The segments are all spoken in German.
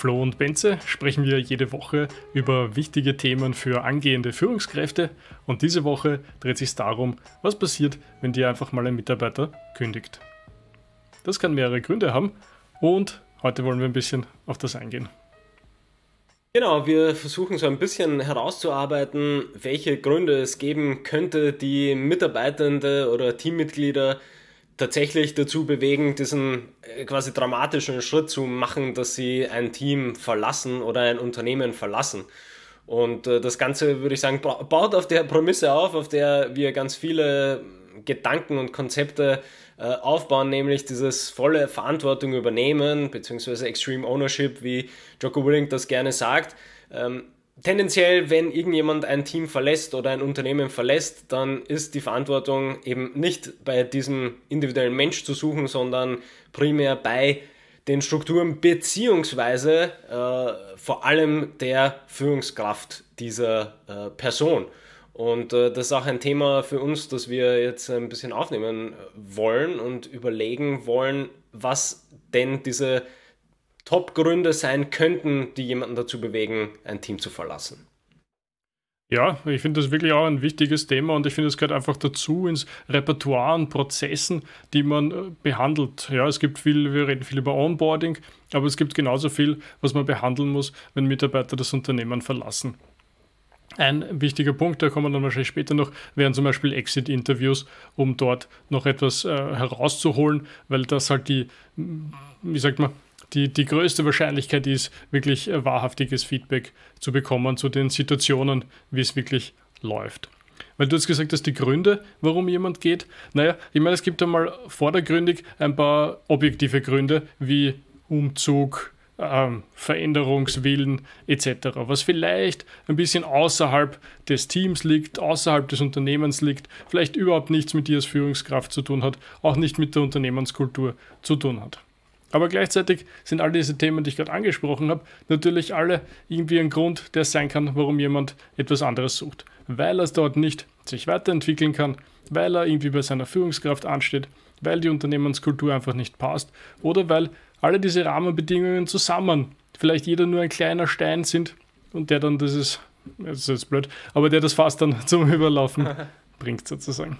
Flo und Benze sprechen wir jede Woche über wichtige Themen für angehende Führungskräfte und diese Woche dreht sich darum, was passiert, wenn dir einfach mal ein Mitarbeiter kündigt. Das kann mehrere Gründe haben und heute wollen wir ein bisschen auf das eingehen. Genau, wir versuchen so ein bisschen herauszuarbeiten, welche Gründe es geben könnte, die Mitarbeitende oder Teammitglieder tatsächlich dazu bewegen, diesen äh, quasi dramatischen Schritt zu machen, dass sie ein Team verlassen oder ein Unternehmen verlassen. Und äh, das Ganze, würde ich sagen, baut auf der Prämisse auf, auf der wir ganz viele Gedanken und Konzepte äh, aufbauen, nämlich dieses volle Verantwortung übernehmen, beziehungsweise Extreme Ownership, wie Jocko Willing das gerne sagt. Ähm, tendenziell, wenn irgendjemand ein Team verlässt oder ein Unternehmen verlässt, dann ist die Verantwortung eben nicht bei diesem individuellen Mensch zu suchen, sondern primär bei den Strukturen beziehungsweise äh, vor allem der Führungskraft dieser äh, Person. Und äh, das ist auch ein Thema für uns, das wir jetzt ein bisschen aufnehmen wollen und überlegen wollen, was denn diese Top-Gründe sein könnten, die jemanden dazu bewegen, ein Team zu verlassen. Ja, ich finde das wirklich auch ein wichtiges Thema und ich finde, es gehört einfach dazu ins Repertoire an Prozessen, die man äh, behandelt. Ja, es gibt viel, wir reden viel über Onboarding, aber es gibt genauso viel, was man behandeln muss, wenn Mitarbeiter das Unternehmen verlassen. Ein wichtiger Punkt, da kommen wir dann wahrscheinlich später noch, wären zum Beispiel Exit-Interviews, um dort noch etwas äh, herauszuholen, weil das halt die, wie sagt man, die, die größte Wahrscheinlichkeit ist, wirklich äh, wahrhaftiges Feedback zu bekommen zu den Situationen, wie es wirklich läuft. Weil du hast gesagt hast, die Gründe, warum jemand geht. Naja, ich meine, es gibt einmal vordergründig ein paar objektive Gründe wie Umzug, ähm, Veränderungswillen etc., was vielleicht ein bisschen außerhalb des Teams liegt, außerhalb des Unternehmens liegt, vielleicht überhaupt nichts mit dir als Führungskraft zu tun hat, auch nicht mit der Unternehmenskultur zu tun hat. Aber gleichzeitig sind all diese Themen, die ich gerade angesprochen habe, natürlich alle irgendwie ein Grund, der sein kann, warum jemand etwas anderes sucht. Weil er es dort nicht sich weiterentwickeln kann, weil er irgendwie bei seiner Führungskraft ansteht, weil die Unternehmenskultur einfach nicht passt oder weil alle diese Rahmenbedingungen zusammen vielleicht jeder nur ein kleiner Stein sind und der dann dieses, das ist jetzt blöd, aber der das Fass dann zum Überlaufen bringt sozusagen.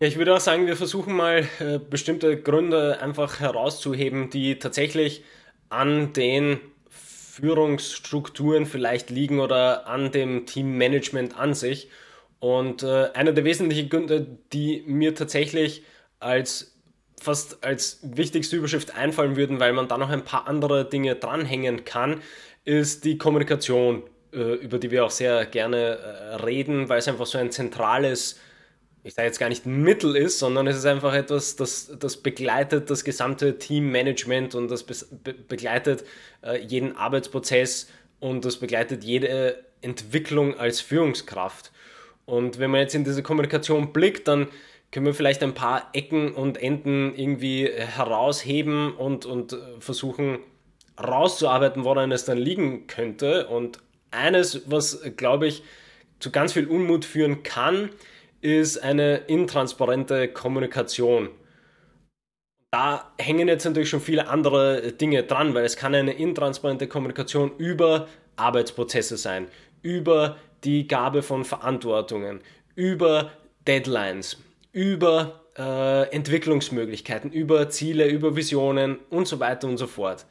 Ja, ich würde auch sagen, wir versuchen mal äh, bestimmte Gründe einfach herauszuheben, die tatsächlich an den Führungsstrukturen vielleicht liegen oder an dem Teammanagement an sich. Und äh, einer der wesentlichen Gründe, die mir tatsächlich als fast als wichtigste Überschrift einfallen würden, weil man da noch ein paar andere Dinge dranhängen kann, ist die Kommunikation, äh, über die wir auch sehr gerne äh, reden, weil es einfach so ein zentrales ich sage jetzt gar nicht Mittel ist, sondern es ist einfach etwas, das, das begleitet das gesamte Teammanagement und das be begleitet äh, jeden Arbeitsprozess und das begleitet jede Entwicklung als Führungskraft. Und wenn man jetzt in diese Kommunikation blickt, dann können wir vielleicht ein paar Ecken und Enden irgendwie herausheben und, und äh, versuchen rauszuarbeiten, woran es dann liegen könnte. Und eines, was, äh, glaube ich, zu ganz viel Unmut führen kann, ist eine intransparente Kommunikation. Da hängen jetzt natürlich schon viele andere Dinge dran, weil es kann eine intransparente Kommunikation über Arbeitsprozesse sein, über die Gabe von Verantwortungen, über Deadlines, über äh, Entwicklungsmöglichkeiten, über Ziele, über Visionen und so weiter und so fort.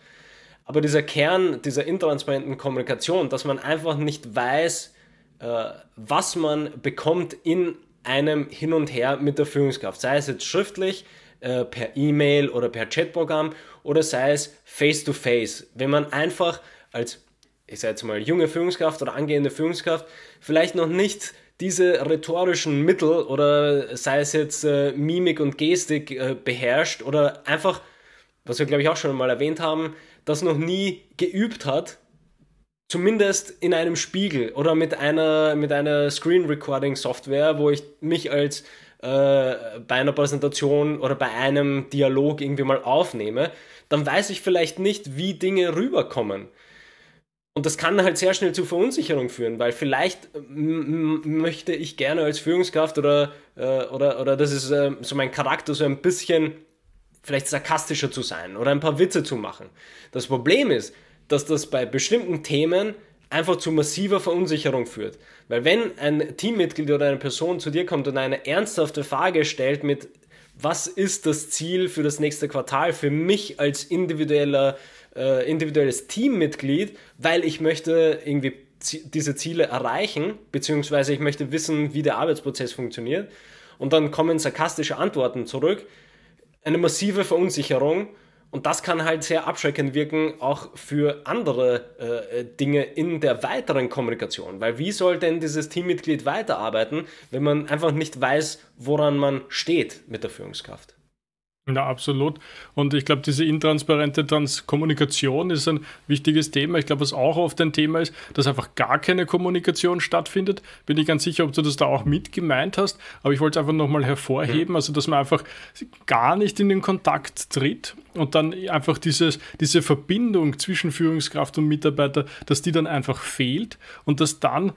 Aber dieser Kern dieser intransparenten Kommunikation, dass man einfach nicht weiß, äh, was man bekommt in einem Hin und Her mit der Führungskraft, sei es jetzt schriftlich, äh, per E-Mail oder per Chatprogramm oder sei es face-to-face. -face. Wenn man einfach als, ich sage jetzt mal, junge Führungskraft oder angehende Führungskraft vielleicht noch nicht diese rhetorischen Mittel oder sei es jetzt äh, Mimik und Gestik äh, beherrscht oder einfach, was wir glaube ich auch schon mal erwähnt haben, das noch nie geübt hat, zumindest in einem Spiegel oder mit einer, mit einer Screen Recording Software, wo ich mich als äh, bei einer Präsentation oder bei einem Dialog irgendwie mal aufnehme, dann weiß ich vielleicht nicht, wie Dinge rüberkommen. Und das kann halt sehr schnell zu Verunsicherung führen, weil vielleicht äh, möchte ich gerne als Führungskraft oder, äh, oder, oder das ist äh, so mein Charakter, so ein bisschen vielleicht sarkastischer zu sein oder ein paar Witze zu machen. Das Problem ist, dass das bei bestimmten Themen einfach zu massiver Verunsicherung führt. Weil wenn ein Teammitglied oder eine Person zu dir kommt und eine ernsthafte Frage stellt mit, was ist das Ziel für das nächste Quartal für mich als individueller, äh, individuelles Teammitglied, weil ich möchte irgendwie diese Ziele erreichen, beziehungsweise ich möchte wissen, wie der Arbeitsprozess funktioniert. Und dann kommen sarkastische Antworten zurück, eine massive Verunsicherung und das kann halt sehr abschreckend wirken, auch für andere äh, äh, Dinge in der weiteren Kommunikation. Weil wie soll denn dieses Teammitglied weiterarbeiten, wenn man einfach nicht weiß, woran man steht mit der Führungskraft? Ja, absolut. Und ich glaube, diese intransparente Trans Kommunikation ist ein wichtiges Thema. Ich glaube, was auch oft ein Thema ist, dass einfach gar keine Kommunikation stattfindet. Bin ich ganz sicher, ob du das da auch mit gemeint hast. Aber ich wollte es einfach nochmal hervorheben, also dass man einfach gar nicht in den Kontakt tritt und dann einfach dieses, diese Verbindung zwischen Führungskraft und Mitarbeiter, dass die dann einfach fehlt und dass dann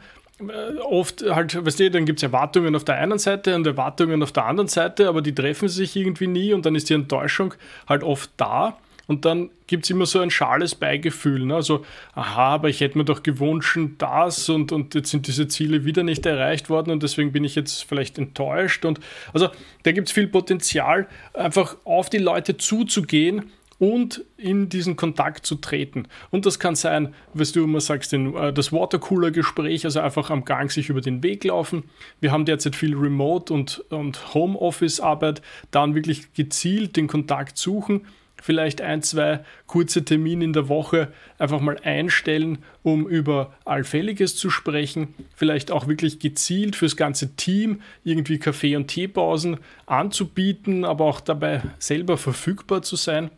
äh, oft halt, weißt du, dann gibt es Erwartungen auf der einen Seite und Erwartungen auf der anderen Seite, aber die treffen sich irgendwie nie und dann ist die Enttäuschung halt oft da. Und dann gibt es immer so ein schales Beigefühl. Ne? Also, aha, aber ich hätte mir doch gewünscht, das und, und jetzt sind diese Ziele wieder nicht erreicht worden und deswegen bin ich jetzt vielleicht enttäuscht. Und also da gibt es viel Potenzial, einfach auf die Leute zuzugehen und in diesen Kontakt zu treten. Und das kann sein, was du immer sagst, den, äh, das Watercooler-Gespräch, also einfach am Gang sich über den Weg laufen. Wir haben derzeit viel Remote- und, und Homeoffice-Arbeit, dann wirklich gezielt den Kontakt suchen vielleicht ein, zwei kurze Termine in der Woche einfach mal einstellen, um über Allfälliges zu sprechen. Vielleicht auch wirklich gezielt fürs ganze Team irgendwie Kaffee- und Teepausen anzubieten, aber auch dabei selber verfügbar zu sein.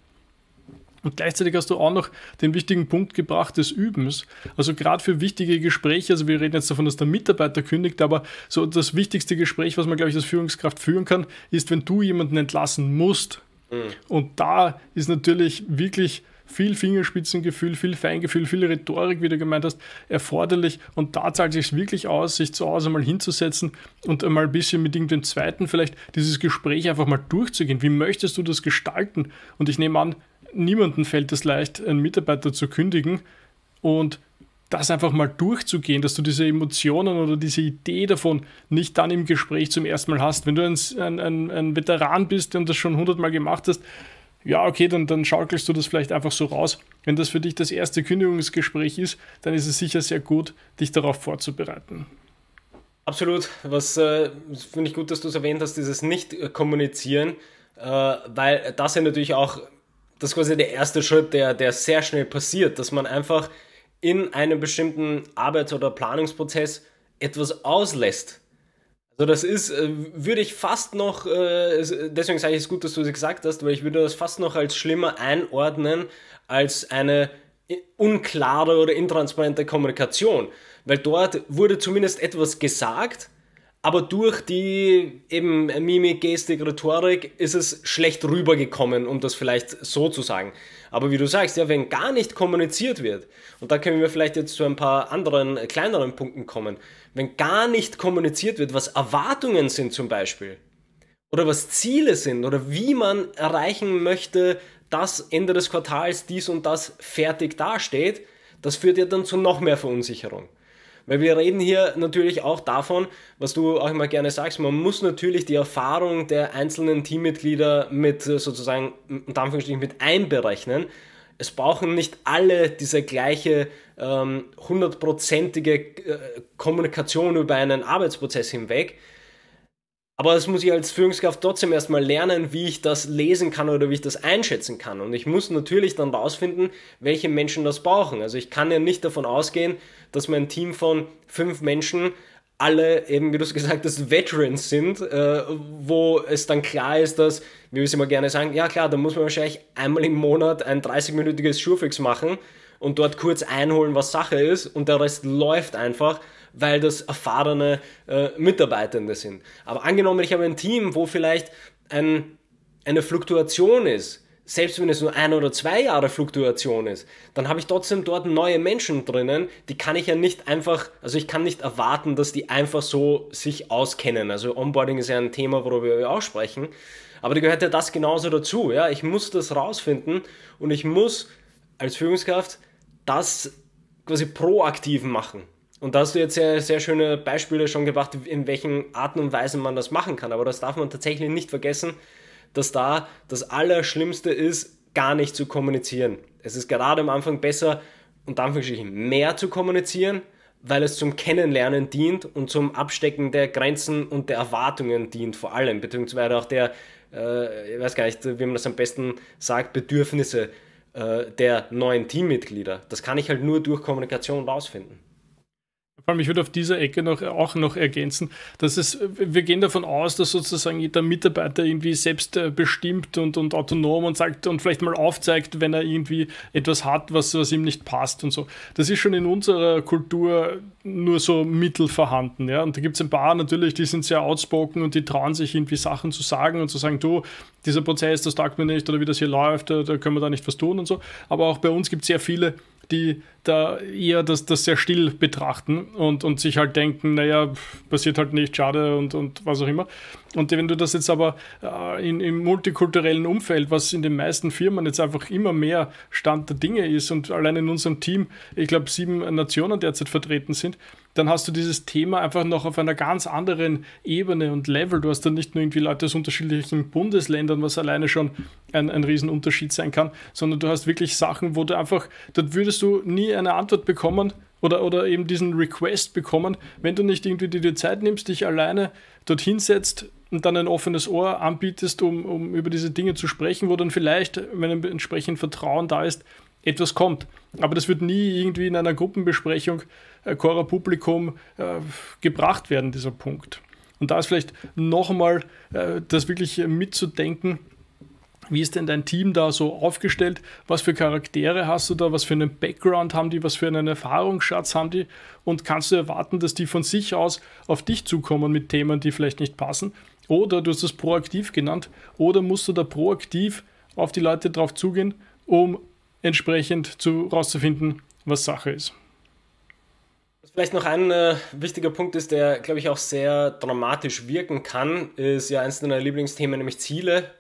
Und gleichzeitig hast du auch noch den wichtigen Punkt gebracht des Übens. Also gerade für wichtige Gespräche, also wir reden jetzt davon, dass der Mitarbeiter kündigt, aber so das wichtigste Gespräch, was man, glaube ich, als Führungskraft führen kann, ist, wenn du jemanden entlassen musst. Mhm. Und da ist natürlich wirklich viel Fingerspitzengefühl, viel Feingefühl, viel Rhetorik, wie du gemeint hast, erforderlich. Und da zahlt es sich wirklich aus, sich zu Hause mal hinzusetzen und einmal ein bisschen mit irgendeinem Zweiten vielleicht dieses Gespräch einfach mal durchzugehen. Wie möchtest du das gestalten? Und ich nehme an, niemandem fällt es leicht, einen Mitarbeiter zu kündigen und das einfach mal durchzugehen, dass du diese Emotionen oder diese Idee davon nicht dann im Gespräch zum ersten Mal hast. Wenn du ein, ein, ein Veteran bist und das schon hundertmal gemacht hast, ja, okay, dann, dann schaukelst du das vielleicht einfach so raus. Wenn das für dich das erste Kündigungsgespräch ist, dann ist es sicher sehr gut, dich darauf vorzubereiten. Absolut. Was äh, finde ich gut, dass du es erwähnt hast, dieses Nicht-Kommunizieren, äh, weil das ja natürlich auch das ist quasi der erste Schritt, der, der sehr schnell passiert, dass man einfach in einem bestimmten Arbeits- oder Planungsprozess etwas auslässt. Also das ist, äh, würde ich fast noch, äh, deswegen sage ich es gut, dass du es gesagt hast, weil ich würde das fast noch als schlimmer einordnen als eine unklare oder intransparente Kommunikation. Weil dort wurde zumindest etwas gesagt, aber durch die eben Mimik, Gestik, Rhetorik ist es schlecht rübergekommen, um das vielleicht so zu sagen. Aber wie du sagst, ja, wenn gar nicht kommuniziert wird, und da können wir vielleicht jetzt zu ein paar anderen, äh, kleineren Punkten kommen, wenn gar nicht kommuniziert wird, was Erwartungen sind zum Beispiel, oder was Ziele sind, oder wie man erreichen möchte, dass Ende des Quartals dies und das fertig dasteht, das führt ja dann zu noch mehr Verunsicherung. Weil wir reden hier natürlich auch davon, was du auch immer gerne sagst, man muss natürlich die Erfahrung der einzelnen Teammitglieder mit äh, sozusagen, in Anführungsstrichen, mit einberechnen. Es brauchen nicht alle diese gleiche ähm, hundertprozentige äh, Kommunikation über einen Arbeitsprozess hinweg, aber das muss ich als Führungskraft trotzdem erstmal lernen, wie ich das lesen kann oder wie ich das einschätzen kann. Und ich muss natürlich dann rausfinden, welche Menschen das brauchen. Also ich kann ja nicht davon ausgehen, dass mein Team von fünf Menschen alle eben, wie du es gesagt hast, Veterans sind, äh, wo es dann klar ist, dass, wie wir es immer gerne sagen, ja klar, da muss man wahrscheinlich einmal im Monat ein 30-minütiges Schurfix machen und dort kurz einholen, was Sache ist und der Rest läuft einfach weil das erfahrene äh, Mitarbeitende sind. Aber angenommen, ich habe ein Team, wo vielleicht ein, eine Fluktuation ist, selbst wenn es nur ein oder zwei Jahre Fluktuation ist, dann habe ich trotzdem dort neue Menschen drinnen, die kann ich ja nicht einfach, also ich kann nicht erwarten, dass die einfach so sich auskennen. Also Onboarding ist ja ein Thema, worüber wir auch sprechen, aber da gehört ja das genauso dazu. Ja? Ich muss das rausfinden und ich muss als Führungskraft das quasi proaktiv machen. Und da hast du jetzt sehr, sehr schöne Beispiele schon gebracht, in welchen Arten und Weisen man das machen kann. Aber das darf man tatsächlich nicht vergessen, dass da das Allerschlimmste ist, gar nicht zu kommunizieren. Es ist gerade am Anfang besser, und Anführungsstrichen mehr zu kommunizieren, weil es zum Kennenlernen dient und zum Abstecken der Grenzen und der Erwartungen dient, vor allem, beziehungsweise auch der, äh, ich weiß gar nicht, wie man das am besten sagt, Bedürfnisse äh, der neuen Teammitglieder. Das kann ich halt nur durch Kommunikation rausfinden ich würde auf dieser Ecke noch, auch noch ergänzen, dass es, wir gehen davon aus, dass sozusagen jeder Mitarbeiter irgendwie selbstbestimmt äh, und, und autonom und sagt und vielleicht mal aufzeigt, wenn er irgendwie etwas hat, was, was ihm nicht passt und so. Das ist schon in unserer Kultur nur so mittel vorhanden. Ja? Und da gibt es ein paar natürlich, die sind sehr outspoken und die trauen sich irgendwie Sachen zu sagen und zu sagen, du, dieser Prozess, das taugt mir nicht oder wie das hier läuft, da, da können wir da nicht was tun und so. Aber auch bei uns gibt es sehr viele, die da eher das, das sehr still betrachten und, und sich halt denken, naja, passiert halt nicht, schade und, und was auch immer. Und wenn du das jetzt aber äh, in, im multikulturellen Umfeld, was in den meisten Firmen jetzt einfach immer mehr Stand der Dinge ist und allein in unserem Team, ich glaube, sieben Nationen derzeit vertreten sind, dann hast du dieses Thema einfach noch auf einer ganz anderen Ebene und Level. Du hast dann nicht nur irgendwie Leute aus unterschiedlichen Bundesländern, was alleine schon ein, ein Riesenunterschied sein kann, sondern du hast wirklich Sachen, wo du einfach, dort würdest du nie eine Antwort bekommen, oder, oder eben diesen Request bekommen, wenn du nicht irgendwie dir die Zeit nimmst, dich alleine dorthin setzt und dann ein offenes Ohr anbietest, um, um über diese Dinge zu sprechen, wo dann vielleicht, wenn entsprechend Vertrauen da ist, etwas kommt. Aber das wird nie irgendwie in einer Gruppenbesprechung äh, Cora Publikum äh, gebracht werden, dieser Punkt. Und da ist vielleicht nochmal äh, das wirklich mitzudenken, wie ist denn dein Team da so aufgestellt? Was für Charaktere hast du da? Was für einen Background haben die? Was für einen Erfahrungsschatz haben die? Und kannst du erwarten, dass die von sich aus auf dich zukommen mit Themen, die vielleicht nicht passen? Oder du hast es proaktiv genannt. Oder musst du da proaktiv auf die Leute drauf zugehen, um entsprechend zu, rauszufinden, was Sache ist? Vielleicht noch ein äh, wichtiger Punkt ist, der, glaube ich, auch sehr dramatisch wirken kann, ist ja eines deiner Lieblingsthemen, nämlich Ziele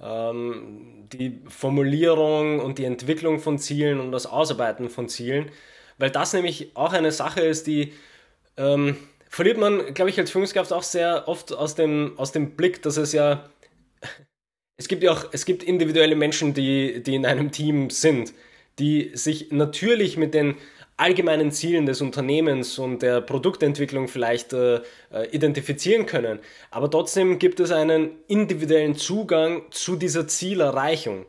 ähm, die Formulierung und die Entwicklung von Zielen und das Ausarbeiten von Zielen, weil das nämlich auch eine Sache ist, die ähm, verliert man, glaube ich, als Führungskraft auch sehr oft aus dem, aus dem Blick, dass es ja, es gibt ja auch, es gibt individuelle Menschen, die, die in einem Team sind, die sich natürlich mit den allgemeinen Zielen des Unternehmens und der Produktentwicklung vielleicht äh, äh, identifizieren können. Aber trotzdem gibt es einen individuellen Zugang zu dieser Zielerreichung.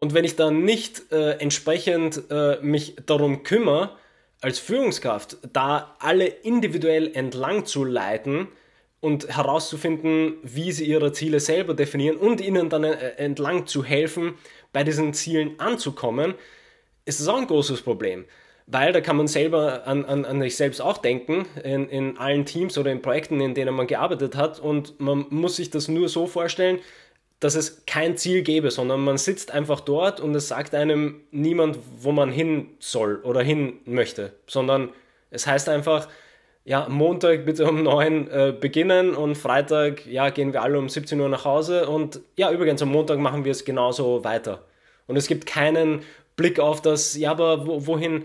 Und wenn ich dann nicht äh, entsprechend äh, mich darum kümmere, als Führungskraft, da alle individuell entlang zu leiten und herauszufinden, wie sie ihre Ziele selber definieren und ihnen dann äh, entlang zu helfen, bei diesen Zielen anzukommen, ist das auch ein großes Problem weil da kann man selber an, an, an sich selbst auch denken, in, in allen Teams oder in Projekten, in denen man gearbeitet hat. Und man muss sich das nur so vorstellen, dass es kein Ziel gäbe, sondern man sitzt einfach dort und es sagt einem niemand, wo man hin soll oder hin möchte, sondern es heißt einfach, ja, Montag bitte um 9 äh, beginnen und Freitag, ja, gehen wir alle um 17 Uhr nach Hause und ja, übrigens am Montag machen wir es genauso weiter. Und es gibt keinen Blick auf das, ja, aber wohin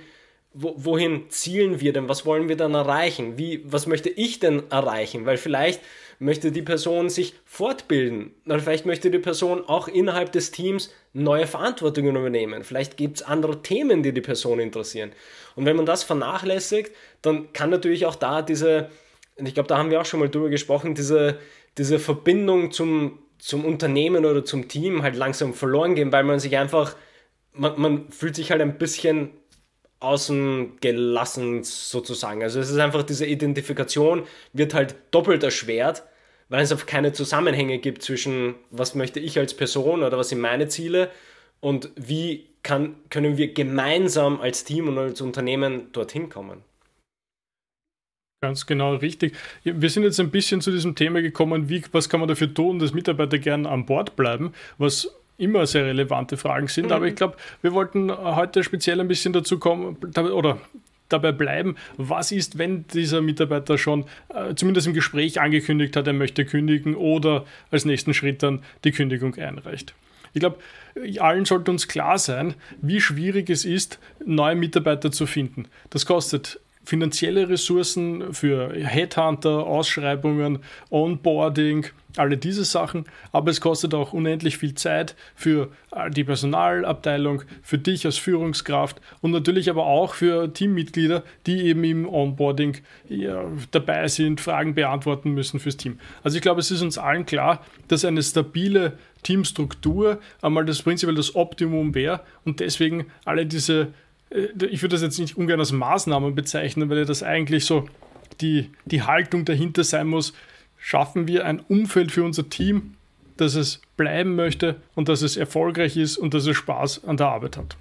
wohin zielen wir denn? Was wollen wir dann erreichen? Wie, was möchte ich denn erreichen? Weil vielleicht möchte die Person sich fortbilden. Oder vielleicht möchte die Person auch innerhalb des Teams neue Verantwortungen übernehmen. Vielleicht gibt es andere Themen, die die Person interessieren. Und wenn man das vernachlässigt, dann kann natürlich auch da diese, ich glaube, da haben wir auch schon mal drüber gesprochen, diese, diese Verbindung zum, zum Unternehmen oder zum Team halt langsam verloren gehen, weil man sich einfach, man, man fühlt sich halt ein bisschen außen gelassen sozusagen. Also es ist einfach diese Identifikation wird halt doppelt erschwert, weil es auf keine Zusammenhänge gibt zwischen was möchte ich als Person oder was sind meine Ziele und wie kann, können wir gemeinsam als Team und als Unternehmen dorthin kommen. Ganz genau, richtig. Wir sind jetzt ein bisschen zu diesem Thema gekommen, wie, was kann man dafür tun, dass Mitarbeiter gern an Bord bleiben, was immer sehr relevante Fragen sind. Mhm. Aber ich mhm. glaube, wir wollten heute speziell ein bisschen dazu kommen, oder dabei bleiben, was ist, wenn dieser Mitarbeiter schon äh, zumindest im Gespräch angekündigt hat, er möchte kündigen oder als nächsten Schritt dann die Kündigung einreicht. Ich glaube, allen sollte uns klar sein, wie schwierig es ist, neue Mitarbeiter zu finden. Das kostet finanzielle Ressourcen für Headhunter, Ausschreibungen, Onboarding, alle diese Sachen. Aber es kostet auch unendlich viel Zeit für äh, die Personalabteilung, für dich als Führungskraft und natürlich aber auch für Teammitglieder, die eben im Onboarding ja, dabei sind, Fragen beantworten müssen fürs Team. Also ich glaube, es ist uns allen klar, dass eine stabile Teamstruktur einmal das prinzipiell das Optimum wäre und deswegen alle diese äh, ich würde das jetzt nicht ungern als Maßnahmen bezeichnen, weil das eigentlich so die, die Haltung dahinter sein muss, schaffen wir ein Umfeld für unser Team, dass es bleiben möchte und dass es erfolgreich ist und dass es Spaß an der Arbeit hat.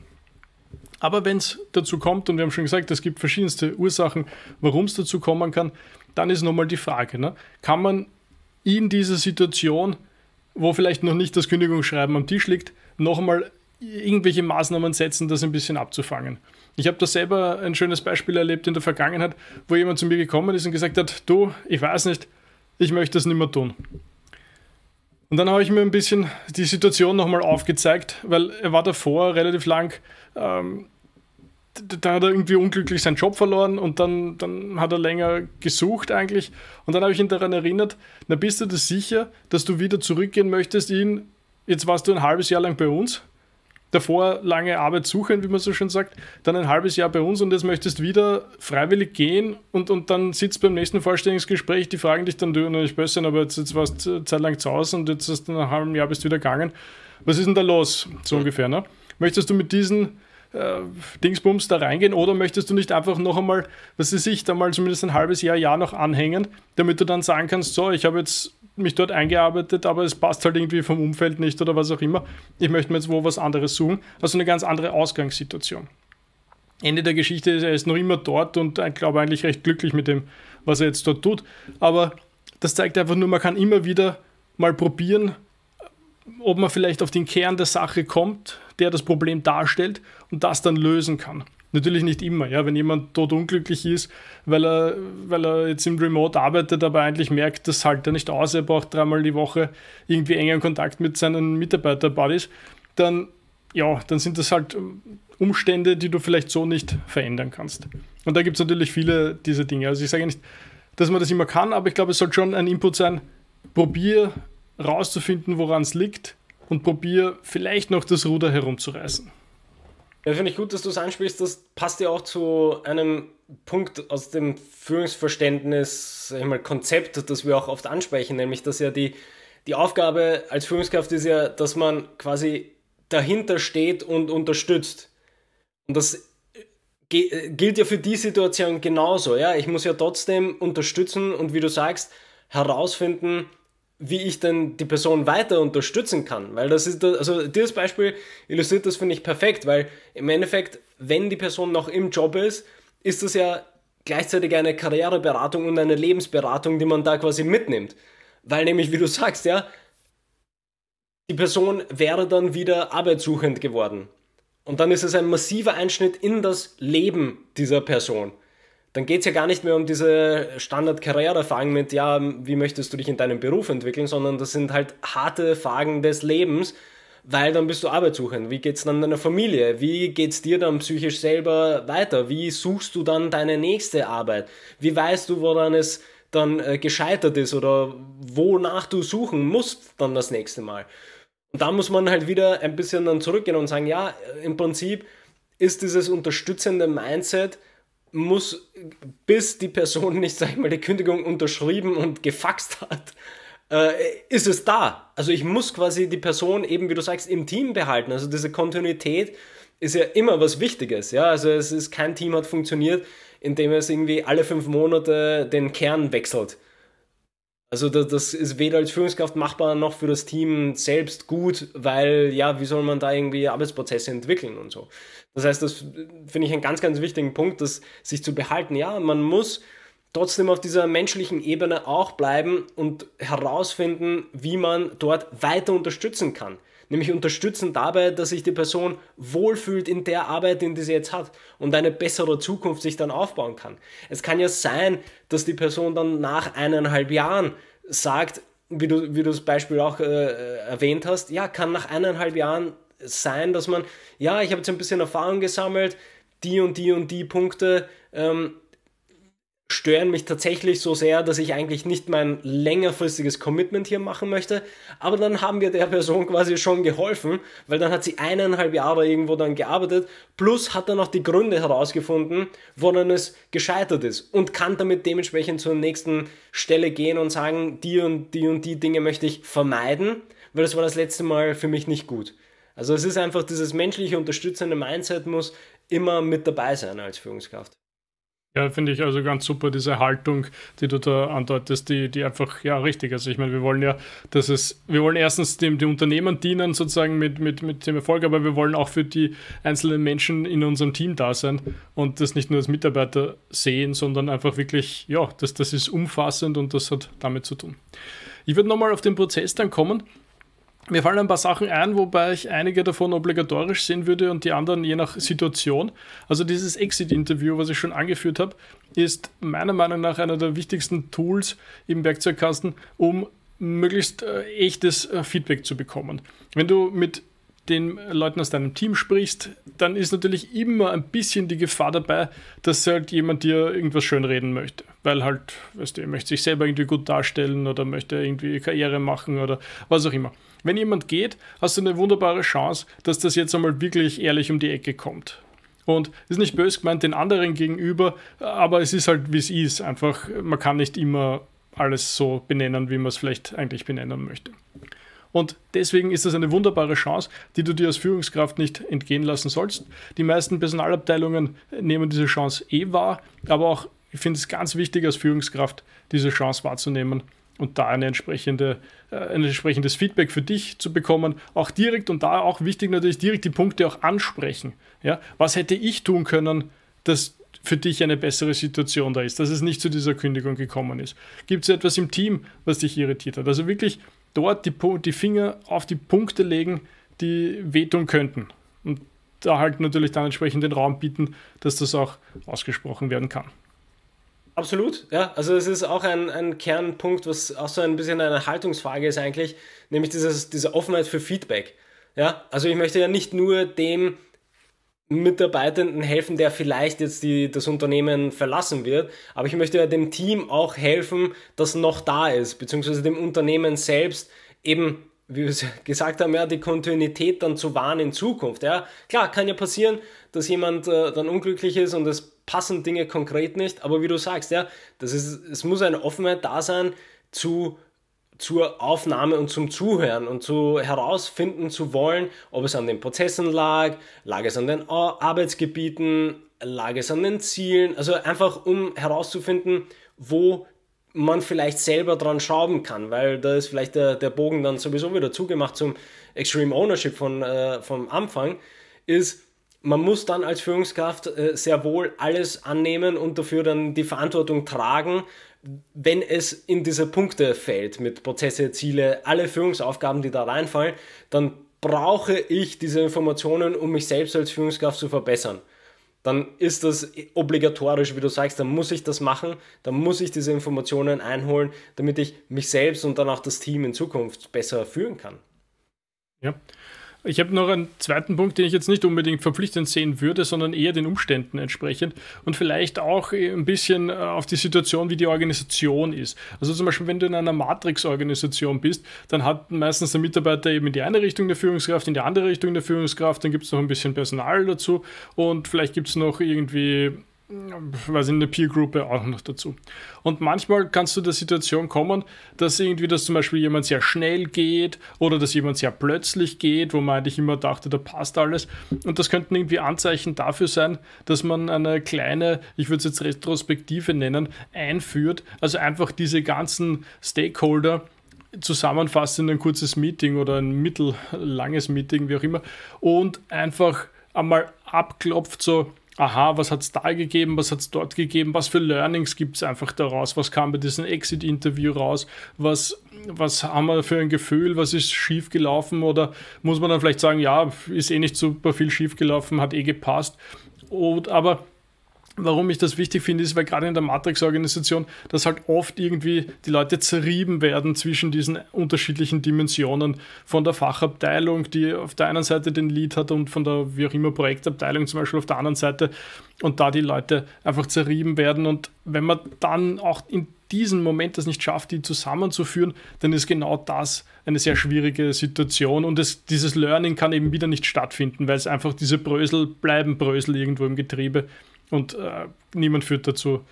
Aber wenn es dazu kommt, und wir haben schon gesagt, es gibt verschiedenste Ursachen, warum es dazu kommen kann, dann ist nochmal die Frage, ne? kann man in dieser Situation, wo vielleicht noch nicht das Kündigungsschreiben am Tisch liegt, nochmal irgendwelche Maßnahmen setzen, das ein bisschen abzufangen. Ich habe da selber ein schönes Beispiel erlebt in der Vergangenheit, wo jemand zu mir gekommen ist und gesagt hat, du, ich weiß nicht, ich möchte das nicht mehr tun. Und dann habe ich mir ein bisschen die Situation nochmal aufgezeigt, weil er war davor relativ lang, ähm, da hat er irgendwie unglücklich seinen Job verloren und dann, dann hat er länger gesucht eigentlich. Und dann habe ich ihn daran erinnert, na bist du dir sicher, dass du wieder zurückgehen möchtest in, jetzt warst du ein halbes Jahr lang bei uns, davor lange Arbeit suchen, wie man so schön sagt, dann ein halbes Jahr bei uns und jetzt möchtest wieder freiwillig gehen und, und dann sitzt beim nächsten Vorstellungsgespräch, die fragen dich dann, du, ich böse, aber jetzt, jetzt warst du Zeit lang zu Hause und jetzt hast du nach einem halben Jahr bist wieder gegangen. Was ist denn da los? So mhm. ungefähr, ne? Möchtest du mit diesen äh, Dingsbums da reingehen oder möchtest du nicht einfach noch einmal, was sie sich da mal zumindest ein halbes Jahr, Jahr noch anhängen, damit du dann sagen kannst, so, ich habe jetzt mich dort eingearbeitet, aber es passt halt irgendwie vom Umfeld nicht oder was auch immer. Ich möchte mir jetzt wo was anderes suchen. Also eine ganz andere Ausgangssituation. Ende der Geschichte ist, er ist noch immer dort und ich glaube eigentlich recht glücklich mit dem, was er jetzt dort tut. Aber das zeigt einfach nur, man kann immer wieder mal probieren, ob man vielleicht auf den Kern der Sache kommt, der das Problem darstellt und das dann lösen kann. Natürlich nicht immer, ja. Wenn jemand tot unglücklich ist, weil er, weil er jetzt im Remote arbeitet, aber eigentlich merkt, das halt er nicht aus, er braucht dreimal die Woche irgendwie engen Kontakt mit seinen Mitarbeiterbuddies, dann, ja, dann sind das halt ähm, Umstände, die du vielleicht so nicht verändern kannst. Und da gibt es natürlich viele dieser Dinge. Also ich sage nicht, dass man das immer kann, aber ich glaube, es soll schon ein Input sein, probier rauszufinden, woran es liegt und probier vielleicht noch das Ruder herumzureißen. Ja, finde ich gut, dass du es ansprichst. Das passt ja auch zu einem Punkt aus dem Führungsverständnis, sag ich mal, Konzept, das wir auch oft ansprechen, nämlich dass ja die, die Aufgabe als Führungskraft ist ja, dass man quasi dahinter steht und unterstützt. Und das äh, äh, gilt ja für die Situation genauso. Ja, ich muss ja trotzdem unterstützen und wie du sagst, herausfinden, wie ich denn die Person weiter unterstützen kann. Weil das ist, also dieses Beispiel illustriert das, finde ich, perfekt, weil im Endeffekt, wenn die Person noch im Job ist, ist das ja gleichzeitig eine Karriereberatung und eine Lebensberatung, die man da quasi mitnimmt. Weil nämlich, wie du sagst, ja, die Person wäre dann wieder arbeitssuchend geworden. Und dann ist es ein massiver Einschnitt in das Leben dieser Person dann geht es ja gar nicht mehr um diese standard karriere fragen mit, ja, wie möchtest du dich in deinem Beruf entwickeln, sondern das sind halt harte Fragen des Lebens, weil dann bist du arbeitssuchend. Wie geht es dann deiner Familie? Wie geht es dir dann psychisch selber weiter? Wie suchst du dann deine nächste Arbeit? Wie weißt du, woran es dann äh, gescheitert ist oder wonach du suchen musst dann das nächste Mal? Und da muss man halt wieder ein bisschen dann zurückgehen und sagen, ja, im Prinzip ist dieses unterstützende Mindset muss, bis die Person nicht, sag ich mal, die Kündigung unterschrieben und gefaxt hat, äh, ist es da. Also ich muss quasi die Person eben, wie du sagst, im Team behalten. Also diese Kontinuität ist ja immer was Wichtiges. Ja? Also es ist kein Team hat funktioniert, indem es irgendwie alle fünf Monate den Kern wechselt. Also das, das, ist weder als Führungskraft machbar noch für das Team selbst gut, weil ja, wie soll man da irgendwie Arbeitsprozesse entwickeln und so. Das heißt, das finde ich einen ganz, ganz wichtigen Punkt, das sich zu behalten. Ja, man muss trotzdem auf dieser menschlichen Ebene auch bleiben und herausfinden, wie man dort weiter unterstützen kann nämlich unterstützen dabei, dass sich die Person wohlfühlt in der Arbeit, in die sie jetzt hat und eine bessere Zukunft sich dann aufbauen kann. Es kann ja sein, dass die Person dann nach eineinhalb Jahren sagt, wie du, wie du das Beispiel auch äh, erwähnt hast, ja, kann nach eineinhalb Jahren sein, dass man, ja, ich habe jetzt ein bisschen Erfahrung gesammelt, die und die und die Punkte, ähm, stören mich tatsächlich so sehr, dass ich eigentlich nicht mein längerfristiges Commitment hier machen möchte. Aber dann haben wir der Person quasi schon geholfen, weil dann hat sie eineinhalb Jahre irgendwo dann gearbeitet, plus hat dann auch die Gründe herausgefunden, woran es gescheitert ist und kann damit dementsprechend zur nächsten Stelle gehen und sagen, die und die und die Dinge möchte ich vermeiden, weil das war das letzte Mal für mich nicht gut. Also es ist einfach dieses menschliche unterstützende Mindset muss immer mit dabei sein als Führungskraft. Ja, finde ich also ganz super, diese Haltung, die du da andeutest, die, die einfach ja richtig ist. Also ich meine, wir wollen ja, dass es, wir wollen erstens dem, dem Unternehmen dienen, sozusagen mit, mit, mit dem Erfolg, aber wir wollen auch für die einzelnen Menschen in unserem Team da sein und das nicht nur als Mitarbeiter sehen, sondern einfach wirklich, ja, das, das ist umfassend und das hat damit zu tun. Ich würde nochmal auf den Prozess dann kommen. Mir fallen ein paar Sachen ein, wobei ich einige davon obligatorisch sehen würde und die anderen je nach Situation. Also dieses Exit-Interview, was ich schon angeführt habe, ist meiner Meinung nach einer der wichtigsten Tools im Werkzeugkasten, um möglichst äh, echtes äh, Feedback zu bekommen. Wenn du mit den Leuten aus deinem Team sprichst, dann ist natürlich immer ein bisschen die Gefahr dabei, dass halt jemand dir irgendwas schönreden möchte. Weil halt, weißt du, er möchte sich selber irgendwie gut darstellen oder möchte irgendwie Karriere machen oder was auch immer. Wenn jemand geht, hast du eine wunderbare Chance, dass das jetzt einmal wirklich ehrlich um die Ecke kommt. Und ist nicht böse gemeint den anderen gegenüber, aber es ist halt, wie es ist. Einfach, man kann nicht immer alles so benennen, wie man es vielleicht eigentlich benennen möchte. Und deswegen ist das eine wunderbare Chance, die du dir als Führungskraft nicht entgehen lassen sollst. Die meisten Personalabteilungen nehmen diese Chance eh wahr, aber auch ich finde es ganz wichtig, als Führungskraft diese Chance wahrzunehmen und da eine entsprechende, äh, ein entsprechendes Feedback für dich zu bekommen. Auch direkt und da auch wichtig natürlich direkt die Punkte auch ansprechen. Ja? Was hätte ich tun können, dass für dich eine bessere Situation da ist, dass es nicht zu dieser Kündigung gekommen ist? Gibt es etwas im Team, was dich irritiert hat? Also wirklich dort die, die Finger auf die Punkte legen, die wehtun könnten. Und da halt natürlich dann entsprechend den Raum bieten, dass das auch ausgesprochen werden kann. Absolut, ja. Also es ist auch ein, ein Kernpunkt, was auch so ein bisschen eine Haltungsfrage ist eigentlich, nämlich dieses, diese Offenheit für Feedback. Ja, also ich möchte ja nicht nur dem Mitarbeitenden helfen, der vielleicht jetzt die, das Unternehmen verlassen wird. Aber ich möchte ja dem Team auch helfen, das noch da ist, beziehungsweise dem Unternehmen selbst eben wie wir es gesagt haben, ja, die Kontinuität dann zu wahren in Zukunft. Ja, klar, kann ja passieren, dass jemand äh, dann unglücklich ist und es passen Dinge konkret nicht, aber wie du sagst, ja, das ist, es muss eine Offenheit da sein zu zur Aufnahme und zum Zuhören und zu herausfinden zu wollen, ob es an den Prozessen lag, lag es an den Arbeitsgebieten, lag es an den Zielen, also einfach um herauszufinden, wo man vielleicht selber dran schrauben kann, weil da ist vielleicht der, der Bogen dann sowieso wieder zugemacht zum Extreme Ownership von, äh, vom Anfang, ist, man muss dann als Führungskraft äh, sehr wohl alles annehmen und dafür dann die Verantwortung tragen wenn es in diese Punkte fällt mit Prozesse, Ziele, alle Führungsaufgaben, die da reinfallen, dann brauche ich diese Informationen, um mich selbst als Führungskraft zu verbessern. Dann ist das obligatorisch, wie du sagst, dann muss ich das machen, dann muss ich diese Informationen einholen, damit ich mich selbst und dann auch das Team in Zukunft besser führen kann. Ja, ich habe noch einen zweiten Punkt, den ich jetzt nicht unbedingt verpflichtend sehen würde, sondern eher den Umständen entsprechend und vielleicht auch ein bisschen äh, auf die Situation, wie die Organisation ist. Also zum Beispiel, wenn du in einer Matrix-Organisation bist, dann hat meistens der Mitarbeiter eben in die eine Richtung der Führungskraft, in die andere Richtung der Führungskraft, dann gibt es noch ein bisschen Personal dazu und vielleicht gibt es noch irgendwie weil in der Peer-Gruppe auch noch dazu. Und manchmal kannst du der Situation kommen, dass irgendwie, dass zum Beispiel jemand sehr schnell geht oder dass jemand sehr plötzlich geht, wo man eigentlich immer dachte, da passt alles. Und das könnten irgendwie Anzeichen dafür sein, dass man eine kleine, ich würde es jetzt Retrospektive nennen, einführt. Also einfach diese ganzen Stakeholder, zusammenfasst in ein kurzes Meeting oder ein mittellanges Meeting, wie auch immer, und einfach einmal abklopft, so aha, was hat es da gegeben, was hat es dort gegeben, was für Learnings gibt es einfach daraus, was kam bei diesem Exit-Interview raus, was, was haben wir für ein Gefühl, was ist schief gelaufen oder muss man dann vielleicht sagen, ja, ist eh nicht super viel schief gelaufen, hat eh gepasst, Und, aber Warum ich das wichtig finde, ist, weil gerade in der Matrix-Organisation, dass halt oft irgendwie die Leute zerrieben werden zwischen diesen unterschiedlichen Dimensionen von der Fachabteilung, die auf der einen Seite den Lead hat und von der wie auch immer Projektabteilung zum Beispiel auf der anderen Seite und da die Leute einfach zerrieben werden. Und wenn man dann auch in diesem Moment das nicht schafft, die zusammenzuführen, dann ist genau das eine sehr schwierige Situation und es, dieses Learning kann eben wieder nicht stattfinden, weil es einfach diese Brösel bleiben Brösel irgendwo im Getriebe und äh, niemand führt dazu,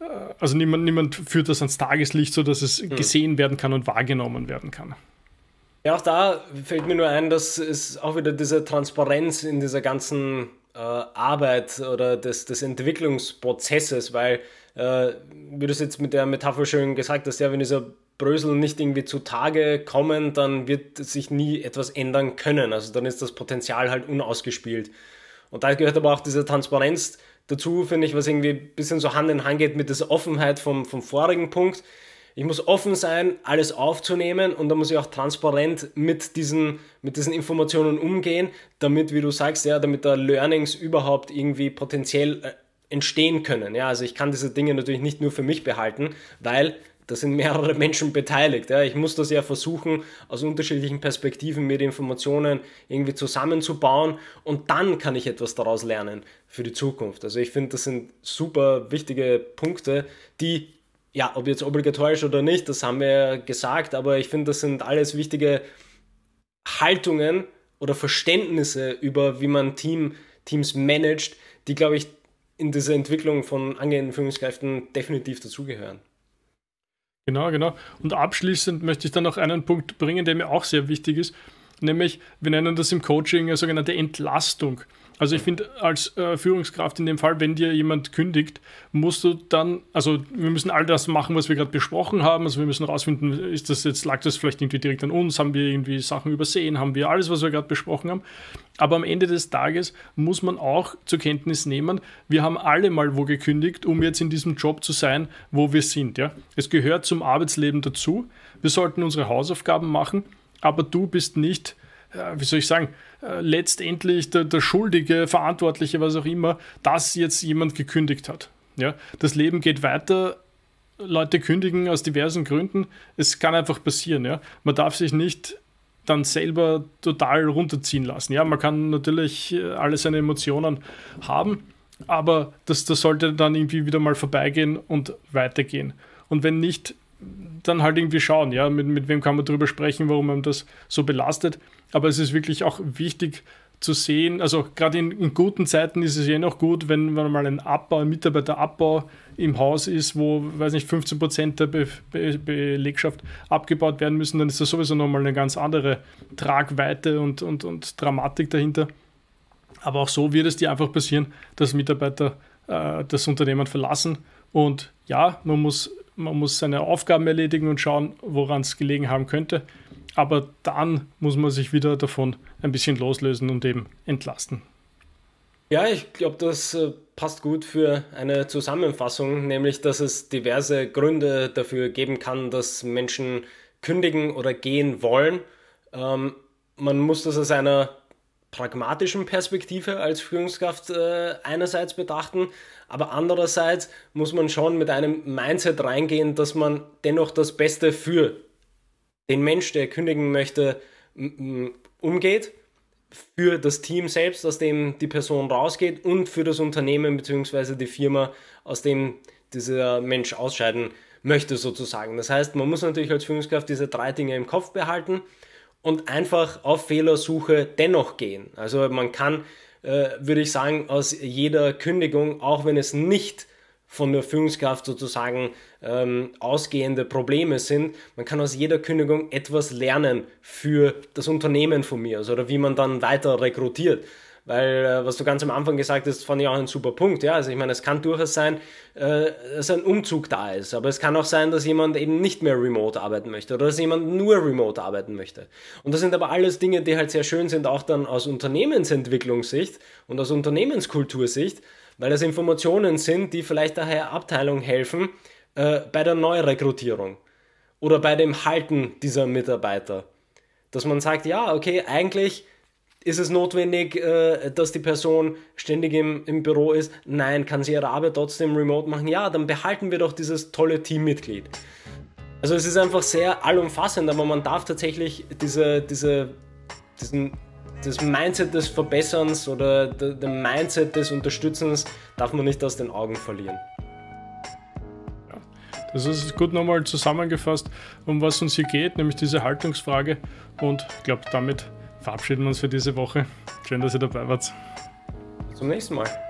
äh, also niemand, niemand führt das ans Tageslicht, sodass es hm. gesehen werden kann und wahrgenommen werden kann. Ja, auch da fällt mir nur ein, dass es auch wieder diese Transparenz in dieser ganzen äh, Arbeit oder des, des Entwicklungsprozesses, weil, äh, wie du es jetzt mit der Metapher schön gesagt hast, ja, wenn dieser Brösel nicht irgendwie zutage kommen, dann wird sich nie etwas ändern können. Also dann ist das Potenzial halt unausgespielt. Und da gehört aber auch diese Transparenz dazu, finde ich, was irgendwie ein bisschen so Hand in Hand geht mit dieser Offenheit vom, vom vorigen Punkt. Ich muss offen sein, alles aufzunehmen und da muss ich auch transparent mit diesen, mit diesen Informationen umgehen, damit, wie du sagst, ja, damit da Learnings überhaupt irgendwie potenziell äh, entstehen können. Ja, also ich kann diese Dinge natürlich nicht nur für mich behalten, weil da sind mehrere Menschen beteiligt. Ja. Ich muss das ja versuchen, aus unterschiedlichen Perspektiven mir die Informationen irgendwie zusammenzubauen und dann kann ich etwas daraus lernen für die Zukunft. Also ich finde, das sind super wichtige Punkte, die, ja, ob jetzt obligatorisch oder nicht, das haben wir ja gesagt, aber ich finde, das sind alles wichtige Haltungen oder Verständnisse über, wie man Team, Teams managt, die, glaube ich, in dieser Entwicklung von angehenden Führungskräften definitiv dazugehören. Genau, genau. Und abschließend möchte ich dann noch einen Punkt bringen, der mir auch sehr wichtig ist, nämlich wir nennen das im Coaching eine sogenannte Entlastung. Also ich finde, als äh, Führungskraft in dem Fall, wenn dir jemand kündigt, musst du dann, also wir müssen all das machen, was wir gerade besprochen haben. Also wir müssen herausfinden, ist das jetzt, lag das vielleicht irgendwie direkt an uns, haben wir irgendwie Sachen übersehen, haben wir alles, was wir gerade besprochen haben. Aber am Ende des Tages muss man auch zur Kenntnis nehmen, wir haben alle mal wo gekündigt, um jetzt in diesem Job zu sein, wo wir sind. Ja? Es gehört zum Arbeitsleben dazu. Wir sollten unsere Hausaufgaben machen, aber du bist nicht äh, wie soll ich sagen, äh, letztendlich der, der Schuldige, Verantwortliche, was auch immer, dass jetzt jemand gekündigt hat. Ja? Das Leben geht weiter, Leute kündigen aus diversen Gründen. Es kann einfach passieren. Ja? Man darf sich nicht dann selber total runterziehen lassen. Ja, man kann natürlich äh, alle seine Emotionen haben, aber das, das sollte dann irgendwie wieder mal vorbeigehen und weitergehen. Und wenn nicht, dann halt irgendwie schauen, ja, mit, mit wem kann man darüber sprechen, warum man das so belastet. Aber es ist wirklich auch wichtig zu sehen, also gerade in, in, guten Zeiten ist es ja eh noch gut, wenn, wenn mal ein Abbau, ein Mitarbeiterabbau im Haus ist, wo, weiß nicht, 15 Prozent der Be Be Belegschaft abgebaut werden müssen, dann ist das sowieso nochmal eine ganz andere Tragweite und, und, und Dramatik dahinter. Aber auch so wird es dir einfach passieren, dass Mitarbeiter äh, das Unternehmen verlassen. Und ja, man muss, man muss seine Aufgaben erledigen und schauen, woran es gelegen haben könnte. Aber dann muss man sich wieder davon ein bisschen loslösen und eben entlasten. Ja, ich glaube, das äh, passt gut für eine Zusammenfassung, nämlich dass es diverse Gründe dafür geben kann, dass Menschen kündigen oder gehen wollen. Ähm, man muss das aus einer pragmatischen Perspektive als Führungskraft äh, einerseits betrachten, aber andererseits muss man schon mit einem Mindset reingehen, dass man dennoch das Beste für den Mensch, der kündigen möchte, umgeht, für das Team selbst, aus dem die Person rausgeht und für das Unternehmen bzw. die Firma, aus dem dieser Mensch ausscheiden möchte sozusagen. Das heißt, man muss natürlich als Führungskraft diese drei Dinge im Kopf behalten und einfach auf Fehlersuche dennoch gehen. Also man kann, äh, würde ich sagen, aus jeder Kündigung, auch wenn es nicht von der Führungskraft sozusagen ähm, ausgehende Probleme sind. Man kann aus jeder Kündigung etwas lernen für das Unternehmen von mir also, oder wie man dann weiter rekrutiert. Weil, äh, was du ganz am Anfang gesagt hast, fand ich auch ein super Punkt. Ja? Also ich meine, es kann durchaus sein, äh, dass ein Umzug da ist, aber es kann auch sein, dass jemand eben nicht mehr remote arbeiten möchte oder dass jemand nur remote arbeiten möchte. Und das sind aber alles Dinge, die halt sehr schön sind, auch dann aus Unternehmensentwicklungssicht und aus Unternehmenskultursicht, weil das Informationen sind, die vielleicht daher Abteilung helfen äh, bei der Neurekrutierung oder bei dem Halten dieser Mitarbeiter. Dass man sagt, ja, okay, eigentlich ist es notwendig, äh, dass die Person ständig im, im Büro ist? Nein, kann sie ihre Arbeit trotzdem remote machen? Ja, dann behalten wir doch dieses tolle Teammitglied. Also es ist einfach sehr allumfassend, aber man darf tatsächlich diese, diese, diesen das Mindset des Verbesserns oder das Mindset des Unterstützens darf man nicht aus den Augen verlieren. Das ist gut nochmal zusammengefasst, um was uns hier geht, nämlich diese Haltungsfrage. Und ich glaube, damit verabschieden wir uns für diese Woche. Schön, dass ihr dabei wart. Zum nächsten Mal.